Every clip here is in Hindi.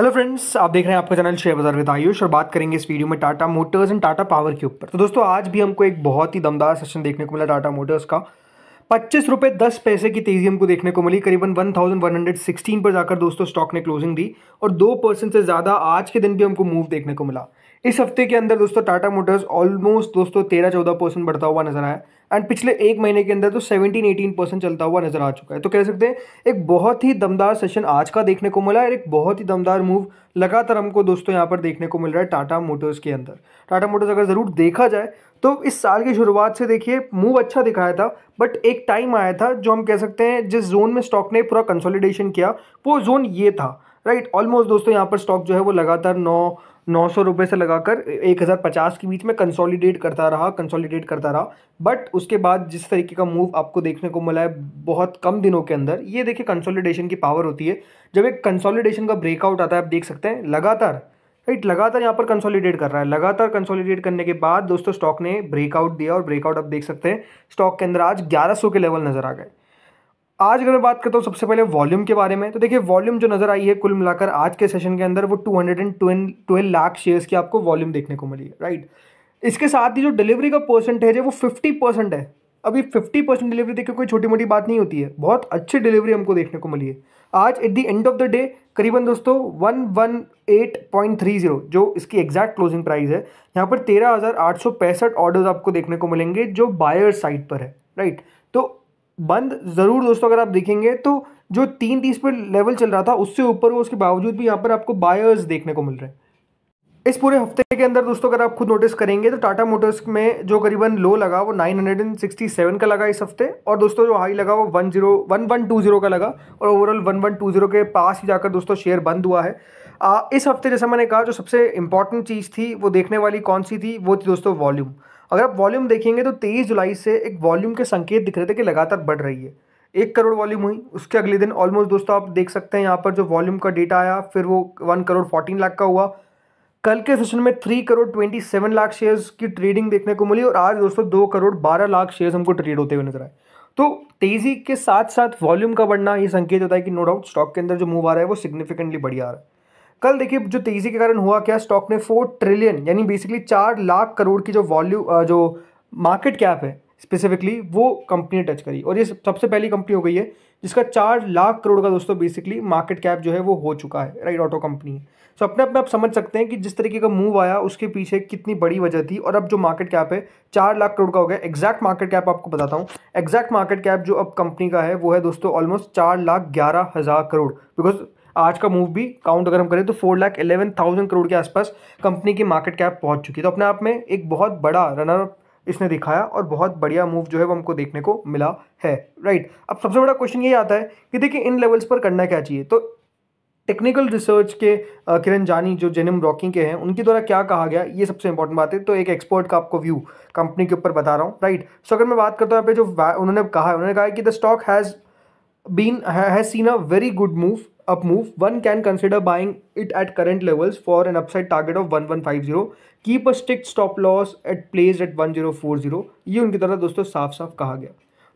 हेलो फ्रेंड्स आप देख रहे हैं आपका चैनल शेयर बाजार विद आयुष और बात करेंगे इस वीडियो में Tata Motors and Tata Power के ऊपर तो दोस्तों आज भी हमको एक बहुत ही दमदार सेशन देखने को मिला टाटा मोटर्स का पच्चीस रुपये दस पैसे की तेजी हमको देखने को मिली करीबन 1116 पर जाकर दोस्तों स्टॉक ने क्लोजिंग दी और दो परसेंट से ज़्यादा आज के दिन भी हमको मूव देखने को मिला इस हफ्ते के अंदर दोस्तों टाटा मोटर्स ऑलमोस्ट दोस्तों तेरह चौदह परसेंट बढ़ता हुआ नजर आया एंड पिछले एक महीने के अंदर तो 17 18 परसेंट चलता हुआ नजर आ चुका है तो कह सकते हैं एक बहुत ही दमदार सेशन आज का देखने को मिला और एक बहुत ही दमदार मूव लगातार हमको दोस्तों यहाँ पर देखने को मिल रहा है टाटा मोटर्स के अंदर टाटा मोटर्स अगर ज़रूर देखा जाए तो इस साल की शुरुआत से देखिए मूव अच्छा दिखाया था बट एक टाइम आया था जो हम कह सकते हैं जिस जोन में स्टॉक ने पूरा कंसोलिडेशन किया वो जोन ये था राइट right, ऑलमोस्ट दोस्तों यहाँ पर स्टॉक जो है वो लगातार नौ नौ सौ रुपये से लगाकर एक हज़ार पचास के बीच में कंसोलिडेट करता रहा कंसोलिडेट करता रहा बट उसके बाद जिस तरीके का मूव आपको देखने को मिला है बहुत कम दिनों के अंदर ये देखिए कंसोलिडेशन की पावर होती है जब एक कंसोलिडेशन का ब्रेकआउट आता है आप देख सकते हैं लगातार राइट लगातार यहाँ पर कंसोलिडेट कर रहा है लगातार कंसोलिडेट करने के बाद दोस्तों स्टॉक ने ब्रेकआउट दिया और ब्रेकआउट आप देख सकते हैं स्टॉक के अंदर आज ग्यारह के लेवल नज़र आ गए आज अगर मैं बात करता हूँ सबसे पहले वॉल्यूम के बारे में तो देखिए वॉल्यूम जो नज़र आई है कुल मिलाकर आज के सेशन के अंदर वो two hundred and twelve lakh shares की आपको वॉल्यूम देखने को मिली है राइट इसके साथ ही जो डिलीवरी का परसेंटेज है वो फिफ्टी परसेंट है अभी फिफ्टी परसेंट डिलीवरी देखिए कोई छोटी मोटी बात नहीं होती है बहुत अच्छी डिलीवरी हमको देखने को मिली है आज at the end of the day करीबन दोस्तों one one eight point three zero जो इसकी एग्जैक्ट क्लोजिंग प्राइस है यहाँ पर तेरह हज़ार आठ सौ पैंसठ ऑर्डर्स आपको देखने को मिलेंगे जो बायर साइट पर है राइट तो बंद ज़रूर दोस्तों अगर आप देखेंगे तो जो तीन तीस पर लेवल चल रहा था उससे ऊपर वो उसके बावजूद भी यहाँ पर आपको बायर्स देखने को मिल रहे हैं इस पूरे हफ्ते के अंदर दोस्तों अगर आप खुद नोटिस करेंगे तो टाटा मोटर्स में जो करीबन लो लगा वो 967 का लगा इस हफ्ते और दोस्तों जो हाई लगा वो 10 1120 का लगा और ओवरऑल 1120 के पास ही जाकर दोस्तों शेयर बंद हुआ है आ, इस हफ्ते जैसा मैंने कहा जो सबसे इंपॉर्टेंट चीज़ थी वो देखने वाली कौन सी थी वो थी दोस्तों वॉल्यूम अगर आप वॉल्यूम देखेंगे तो तेईस जुलाई से एक वॉल्यूम के संकेत दिख रहे थे कि लगातार बढ़ रही है एक करोड़ वॉल्यूम हुई उसके अगले दिन ऑलमोस्ट दोस्तों आप देख सकते हैं यहाँ पर जो वॉल्यूम का डेटा आया फिर वो वन करोड़ फोर्टीन लाख का हुआ कल के सेशन में three crore twenty seven lakh shares की ट्रेडिंग देखने को मिली और आज दोस्तों दो करोड़ बारह लाख शेयर्स हमको ट्रेड होते हुए नजर आए तो तेज़ी के साथ साथ वॉल्यूम का बढ़ना ये संकेत होता है कि नो डाउट स्टॉक के अंदर जो मूव आ रहा है वो सिग्निफिकेंटली बढ़िया आ रहा है कल देखिए जो तेज़ी के कारण हुआ क्या स्टॉक ने फोर ट्रिलियन यानी बेसिकली चार लाख करोड़ की जो वॉल्यू जो मार्केट कैप है स्पेसिफिकली वो कंपनी ने टच करी और ये सबसे पहली कंपनी हो गई है जिसका चार लाख करोड़ का दोस्तों बेसिकली मार्केट कैप जो है वो हो चुका है राइट ऑटो कंपनी है सो अपने आप में आप समझ सकते हैं कि जिस तरीके का मूव आया उसके पीछे कितनी बड़ी वजह थी और अब जो मार्केट कैप है चार लाख करोड़ का हो गया एग्जैक्ट मार्केट कैप आपको बताता हूँ एग्जैक्ट मार्केट कैप जो अब कंपनी का है वो है दोस्तों ऑलमोस्ट चार लाख ग्यारह हज़ार करोड़ बिकॉज आज का मूव भी काउंट अगर हम करें तो four lakh eleven thousand crore के आसपास कंपनी की मार्केट कैप पहुंच चुकी है तो अपने आप में एक बहुत बड़ा रनर इसने दिखाया और बहुत बढ़िया मूव जो है वो हमको देखने को मिला है राइट अब सबसे बड़ा क्वेश्चन ये आता है कि देखिए इन लेवल्स पर करना क्या चाहिए तो टेक्निकल रिसर्च के किरण जानी जो जेनिम रॉकिंग के हैं उनके द्वारा क्या कहा गया ये सबसे इंपॉर्टेंट बात है तो एक एक्सपर्ट का आपको व्यू कंपनी के ऊपर बता रहा हूँ राइट सो अगर मैं बात करता हूँ यहाँ पे जो उन्होंने कहा है उन्होंने कहा है कि the stock has been has seen a very good move it at current levels for an upside target of one one five zero keep a 1150. Stop loss at stop at one zero four zero ये उनकी तरह दोस्तों साफ साफ कहा गया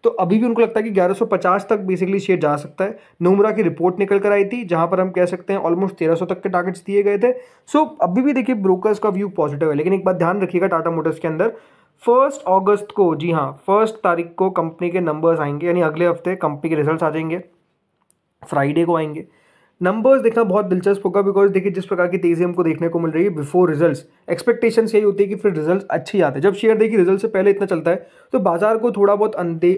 तो अभी भी उनको लगता है कि 1150 तक बेसिकली शेयर जा सकता है नोमरा की रिपोर्ट निकल कर आई थी जहां पर हम कह सकते हैं ऑलमोस्ट 1300 तक के टारगेट्स दिए गए थे सो so, अभी भी देखिए ब्रोकर्स का व्यू पॉजिटिव है लेकिन एक बात ध्यान रखिएगा टाटा मोटर्स के अंदर फर्स्ट अगस्त को जी हाँ फर्स्ट तारीख को कंपनी के नंबर्स आएंगे यानी अगले हफ्ते कंपनी के रिजल्ट आ जाएंगे फ्राइडे को आएंगे नंबर्स देखना बहुत दिलचस्प होगा बिकॉज देखिए जिस प्रकार की तेजी हमको देखने को मिल रही है बिफोर रिजल्ट्स एक्सपेक्टेशन यही होती है कि फिर रिजल्ट अच्छे आते हैं जब शेयर देखिए रिजल्ट से पहले इतना चलता है तो बाजार को थोड़ा बहुत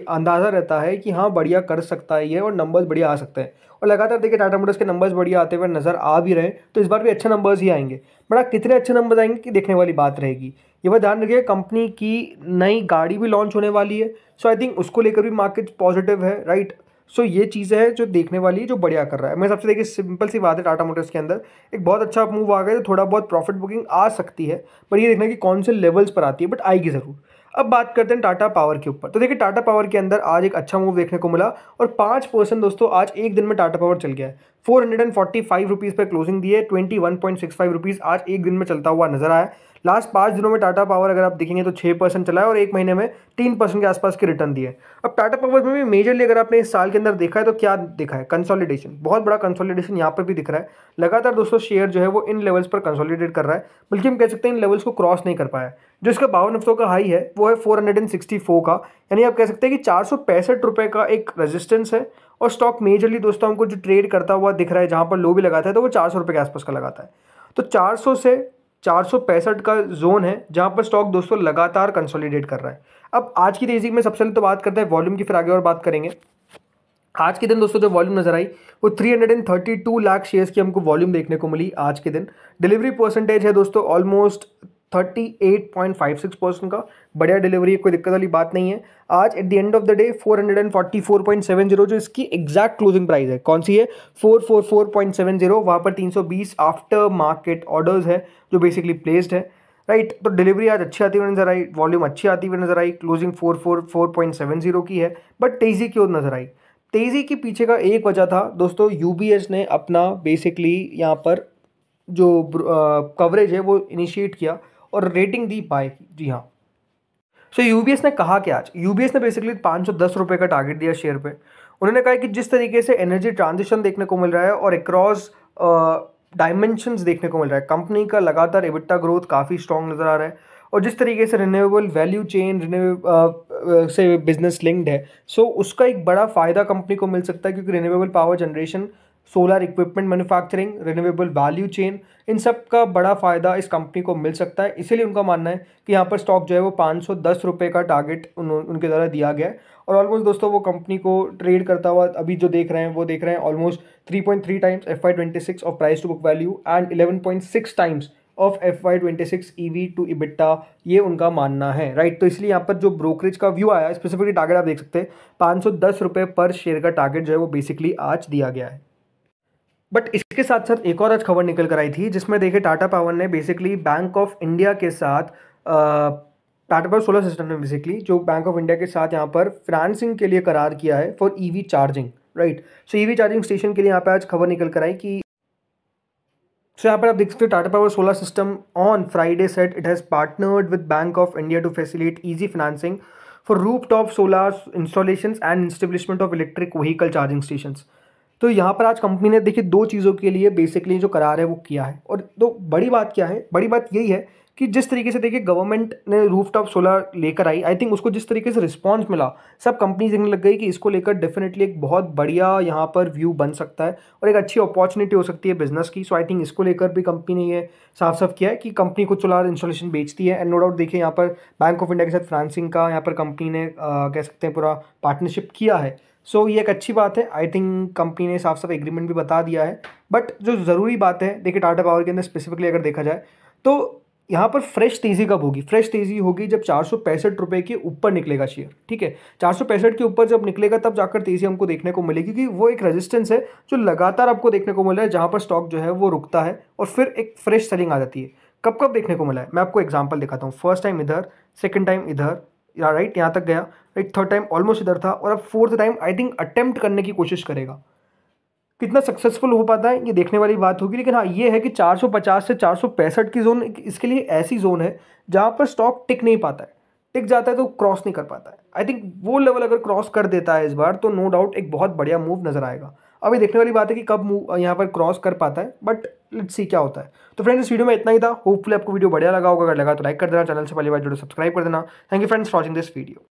अंदाजा रहता है कि हाँ बढ़िया कर सकता है ये और नंबर्स बढ़िया आ सकते हैं और लगातार देखिए टाटा मोटर्स के नंबर्स बढ़िया आते हुए नजर आ भी रहे तो इस बार भी अच्छे नंबर्स ही आएंगे बड़ा कितने अच्छे नंबर्स आएंगे कि देखने वाली बात रहेगी ये बात ध्यान रखिए कंपनी की नई गाड़ी भी लॉन्च होने वाली है सो आई थिंक उसको लेकर भी मार्केट पॉजिटिव है राइट सो so, ये चीज़ है जो देखने वाली है जो बढ़िया कर रहा है मैं सबसे देखिए सिंपल सी बात है टाटा मोटर्स के अंदर एक बहुत अच्छा मूव आ गया तो थोड़ा बहुत प्रॉफिट बुकिंग आ सकती है पर ये देखना कि कौन से लेवल्स पर आती है बट आएगी ज़रूर अब बात करते हैं टाटा पावर के ऊपर तो देखिए टाटा पावर के अंदर आज एक अच्छा मूव देखने को मिला और पाँच परसेंट दोस्तों आज एक दिन में टाटा पावर चल गया है four hundred and forty five rupees पर क्लोजिंग दी है twenty one point six five rupees आज एक दिन में चलता हुआ नजर आया लास्ट पाँच दिनों में टाटा पावर अगर आप देखेंगे तो छः परसेंट चला है और एक महीने में तीन परसेंट के आसपास के रिटर्न दिए अब टाटा पावर में भी मेजरली अगर आपने इस साल के अंदर देखा है तो क्या देखा है कंसोलिडेशन बहुत बड़ा कंसोलिडेशन यहाँ पर भी दिख रहा है लगातार दोस्तों शेयर जो है वो इन लेवल्स पर कंसोलिडेट कर रहा है बल्कि हम कह सकते हैं इन लेवल्स को क्रॉस नहीं कर पाया जो इसका बावन हफ्तों का हाई है वो है four hundred and sixty four का यानी आप कह सकते हैं कि चार सौ पैंसठ रुपये का एक रजिस्टेंस है और स्टॉक मेजरली दोस्तों हमको जो ट्रेड करता हुआ दिख रहा है जहाँ पर लो भी लगाता है तो वो चार सौ रुपये के आसपास का लगाता है तो 400 से चार का जोन है जहाँ पर स्टॉक दोस्तों लगातार कंसोलिडेट कर रहा है अब आज की तेजी में सबसे पहले तो बात करते हैं वॉल्यूम की फिर आगे और बात करेंगे आज के दिन दोस्तों जो वॉल्यूम नजर आई वो 332 लाख शेयर्स की हमको वॉल्यूम देखने को मिली आज के दिन डिलीवरी परसेंटेज है दोस्तों almost thirty eight point five six percent का बढ़िया डिलीवरी है कोई दिक्कत वाली बात नहीं है आज at the end of the day four hundred and forty four point seven zero जो इसकी एग्जैक्ट क्लोजिंग प्राइस है कौन सी है four four four point seven zero वहाँ पर तीन सौ बीस आफ्टर मार्केट ऑर्डर्स है जो बेसिकली प्लेस्ड है राइट right, तो डिलीवरी आज अच्छी आती हुई नजर आई वॉल्यूम अच्छी आती हुई नजर आई closing four four four point seven zero की है बट तेजी की ओर नजर आई तेज़ी के पीछे का एक वजह था दोस्तों यू ने अपना बेसिकली यहाँ पर जो कवरेज है वो इनिशिएट किया और रेटिंग दी पाएगी जी हाँ सो so, यूबीएस ने कहा कि आज यूबीएस ने बेसिकली पाँच सौ दस रुपये का टारगेट दिया शेयर पे उन्होंने कहा कि जिस तरीके से एनर्जी ट्रांजिशन देखने को मिल रहा है और अक्रॉस डायमेंशंस देखने को मिल रहा है कंपनी का लगातार एबिट्टा ग्रोथ काफ़ी स्ट्रॉन्ग नज़र आ रहा है और जिस तरीके से रिन्यूएबल वैल्यू चेन रिन्यू से बिजनेस लिंक्ड है सो so उसका एक बड़ा फ़ायदा कंपनी को मिल सकता है क्योंकि renewable power generation solar equipment manufacturing renewable value chain इन सब का बड़ा फ़ायदा इस कंपनी को मिल सकता है इसीलिए उनका मानना है कि यहाँ पर स्टॉक जो है वो पाँच सौ दस रुपये का टारगेट उन, उनके द्वारा दिया गया है और ऑलमोस्ट दोस्तों वो कंपनी को ट्रेड करता हुआ अभी जो देख रहे हैं वो देख रहे हैं almost three point three times F Y twenty six of price to book value and eleven point six times of F Y twenty six E V to EBITDA ये उनका मानना है राइट तो इसलिए यहाँ पर जो ब्रोकरेज का व्यू आया स्पेसिफिकली टारगेट आप देख सकते हैं पाँच सौ दस रुपये पर शेयर का टारगेट जो है वो बेसिकली आज दिया गया है बट इसके साथ साथ एक और आज खबर निकल कर आई थी जिसमें देखिए टाटा पावर ने बेसिकली बैंक ऑफ इंडिया के साथ टाटा पावर सोलर सिस्टम ने बेसिकली जो बैंक ऑफ इंडिया के साथ यहाँ पर फ्रांसिंग के लिए करार किया है for EV charging right so EV charging station के लिए यहाँ पर आज खबर निकल कर आई कि सो so, यहाँ पर आप देख सकते हो Tata Power Solar System on Friday said it has partnered with Bank of India to facilitate easy financing for rooftop solar installation and establishment of electric vehicle charging station तो यहाँ पर आज कंपनी ने देखिए दो चीज़ों के लिए बेसिकली जो करार है वो किया है और दो तो बड़ी बात क्या है बड़ी बात यही है कि जिस तरीके से देखिए गवर्नमेंट ने रूफ टॉप सोलर लेकर आई आई थिंक उसको जिस तरीके से रिस्पॉन्स मिला सब कंपनीज देखने लग गई कि इसको लेकर डेफिनेटली एक बहुत बढ़िया यहाँ पर व्यू बन सकता है और एक अच्छी अपॉर्चुनिटी हो सकती है बिजनेस की सो आई थिंक इसको लेकर भी कंपनी ने ये साफ साफ किया है कि कंपनी कुछ सोलर इंस्टॉलेशन बेचती है एंड नो डाउट देखिए यहाँ पर बैंक ऑफ इंडिया के साथ फ्रांसिंग का यहाँ पर कंपनी ने आ, कह सकते हैं पूरा पार्टनरशिप किया है सो so, ये एक अच्छी बात है आई थिंक कंपनी ने साफ साफ एग्रीमेंट भी बता दिया है बट जो ज़रूरी बात है देखिए टाटा पावर के अंदर स्पेसिफिकली अगर देखा जाए तो यहाँ पर फ्रेश तेज़ी कब होगी फ्रेश तेज़ी होगी जब चार सौ पैंसठ रुपये के ऊपर निकलेगा शेयर ठीक है चार सौ पैंसठ के ऊपर जब निकलेगा तब जाकर तेज़ी हमको देखने को मिलेगी क्योंकि वो एक रेजिस्टेंस है जो लगातार आपको देखने को मिल रहा है जहाँ पर स्टॉक जो है वो रुकता है और फिर एक फ्रेश सेलिंग आ जाती है कब कब देखने को मिला है मैं आपको एग्जाम्पल दिखाता हूँ फर्स्ट टाइम इधर सेकेंड टाइम इधर या राइट यहाँ तक गया राइट थर्ड टाइम ऑलमोस्ट इधर था और अब fourth time I think attempt करने की कोशिश करेगा कितना सक्सेसफुल हो पाता है ये देखने वाली बात होगी लेकिन हाँ ये है कि 450 से चार की जोन इसके लिए ऐसी जोन है जहाँ पर स्टॉक टिक नहीं पाता है टिक जाता है तो क्रॉस नहीं कर पाता है आई थिंक वो लेवल अगर क्रॉस कर देता है इस बार तो नो डाउट एक बहुत बढ़िया मूव नज़र आएगा अभी देखने वाली बात है कि कब मूव यहाँ पर क्रॉस कर पाता है बट लेट्स सी क्या होता है तो फ्रेंड्स इस वीडियो में इतना ही था होपफुली आपको वीडियो बढ़िया लगा होगा अगर लगा तो लाइक कर देना चैनल से पहली बार जो सब्सक्राइब कर देना thank you friends watching this video